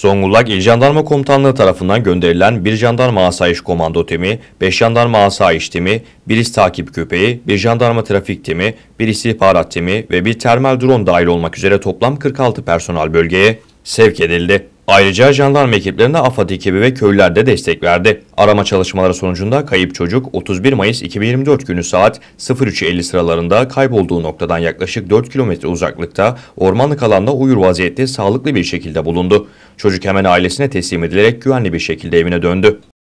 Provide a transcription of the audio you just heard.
Zonguldak İl Jandarma Komutanlığı tarafından gönderilen bir jandarma asayiş komando timi, 5 jandarma asayiş timi, bir iz takip köpeği, bir jandarma trafik timi, bir istihbarat timi ve bir termal drone dahil olmak üzere toplam 46 personel bölgeye sevk edildi. Ayrıca jandarma ekiplerine AFAD ekibi ve köylüler de destek verdi. Arama çalışmaları sonucunda kayıp çocuk 31 Mayıs 2024 günü saat 03.50 sıralarında kaybolduğu noktadan yaklaşık 4 kilometre uzaklıkta ormanlık alanda uyur vaziyette sağlıklı bir şekilde bulundu. Çocuk hemen ailesine teslim edilerek güvenli bir şekilde evine döndü.